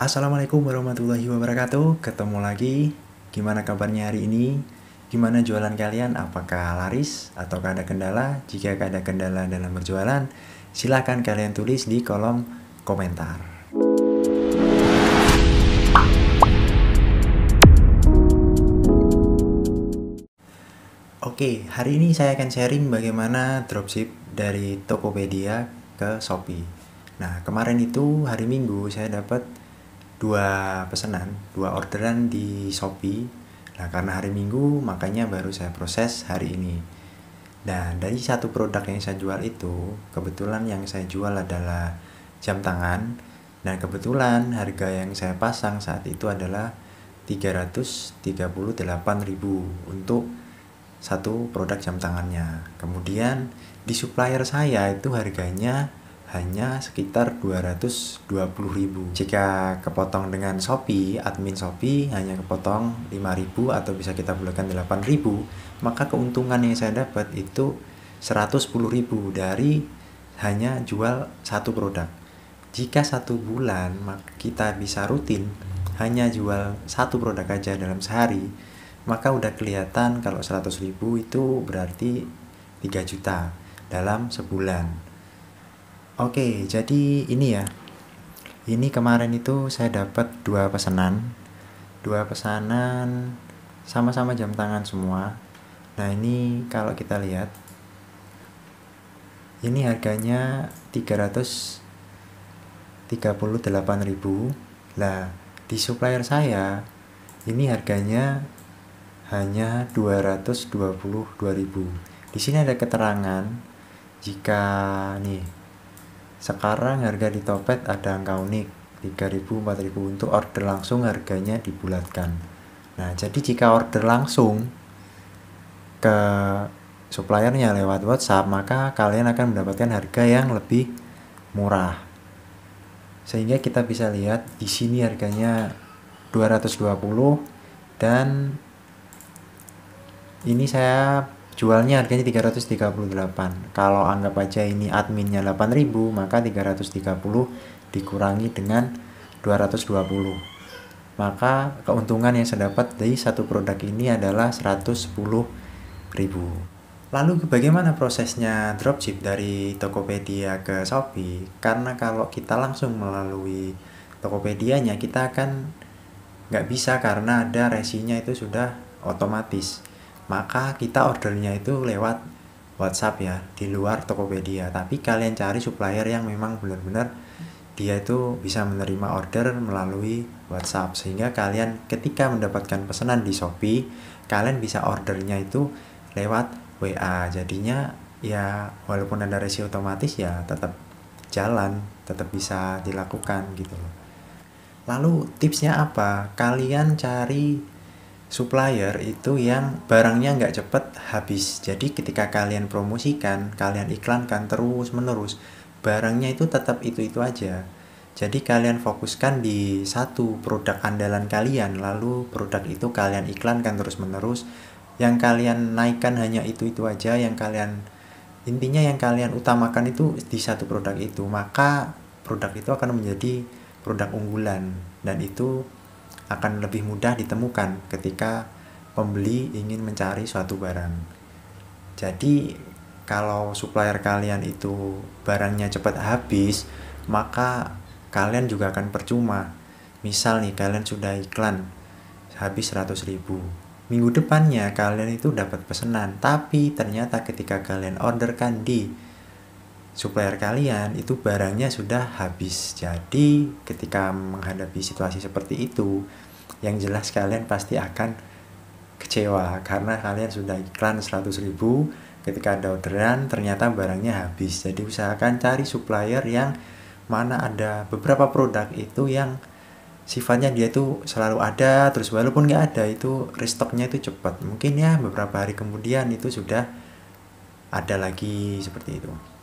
Assalamualaikum warahmatullahi wabarakatuh. Ketemu lagi. Gimana kabarnya hari ini? Gimana jualan kalian? Apakah laris atau ada kendala? Jika ada kendala dalam berjualan, silahkan kalian tulis di kolom komentar. Oke, hari ini saya akan sharing bagaimana dropship dari Tokopedia ke Shopee. Nah, kemarin itu hari Minggu saya dapat dua pesanan, dua orderan di Shopee. Nah, karena hari Minggu makanya baru saya proses hari ini. Nah, dari satu produk yang saya jual itu, kebetulan yang saya jual adalah jam tangan dan kebetulan harga yang saya pasang saat itu adalah 338.000 untuk satu produk jam tangannya. Kemudian di supplier saya itu harganya hanya sekitar 220.000. Jika kepotong dengan Shopee, admin Shopee hanya kepotong 5.000 atau bisa kita bulatkan 8.000, maka keuntungan yang saya dapat itu 110.000 dari hanya jual satu produk. Jika satu bulan kita bisa rutin hanya jual satu produk aja dalam sehari, maka udah kelihatan kalau 100.000 itu berarti 3 juta dalam sebulan. Oke, jadi ini ya. Ini kemarin itu saya dapat dua pesanan. Dua pesanan sama-sama jam tangan semua. Nah, ini kalau kita lihat ini harganya 338.000. Lah, di supplier saya ini harganya hanya 222.000. Di sini ada keterangan jika nih sekarang harga di Topet ada angka unik, 3000 4000 untuk order langsung harganya dibulatkan. Nah, jadi jika order langsung ke suppliernya lewat WhatsApp, maka kalian akan mendapatkan harga yang lebih murah. Sehingga kita bisa lihat di sini harganya 220 dan ini saya jualnya harganya 338 kalau anggap aja ini adminnya 8000 maka 330 dikurangi dengan 220 maka keuntungan yang saya dapat dari satu produk ini adalah 110.000 Lalu bagaimana prosesnya dropship dari Tokopedia ke Shopee? Karena kalau kita langsung melalui Tokopedia-nya kita akan nggak bisa karena ada resinya itu sudah otomatis maka kita ordernya itu lewat WhatsApp ya di luar Tokopedia tapi kalian cari supplier yang memang benar-benar dia itu bisa menerima order melalui WhatsApp sehingga kalian ketika mendapatkan pesanan di Shopee kalian bisa ordernya itu lewat WA jadinya ya walaupun ada resi otomatis ya tetap jalan tetap bisa dilakukan gitu loh lalu tipsnya apa kalian cari supplier itu yang barangnya nggak cepet habis. Jadi ketika kalian promosikan, kalian iklankan terus menerus, barangnya itu tetap itu-itu aja. Jadi kalian fokuskan di satu produk andalan kalian, lalu produk itu kalian iklankan terus menerus. Yang kalian naikkan hanya itu-itu aja, yang kalian intinya yang kalian utamakan itu di satu produk itu maka produk itu akan menjadi produk unggulan dan itu akan lebih mudah ditemukan ketika pembeli ingin mencari suatu barang. Jadi, kalau supplier kalian itu barangnya cepat habis, maka kalian juga akan percuma. Misal nih, kalian sudah iklan habis 100 ribu. Minggu depannya kalian itu dapat pesanan, tapi ternyata ketika kalian orderkan di supplier kalian itu barangnya sudah habis. Jadi ketika menghadapi situasi seperti itu, yang jelas kalian pasti akan kecewa karena kalian sudah iklan 100.000 ribu ketika ada orderan ternyata barangnya habis jadi usahakan cari supplier yang mana ada beberapa produk itu yang sifatnya dia itu selalu ada terus walaupun nggak ada itu restocknya itu cepat mungkin ya beberapa hari kemudian itu sudah ada lagi seperti itu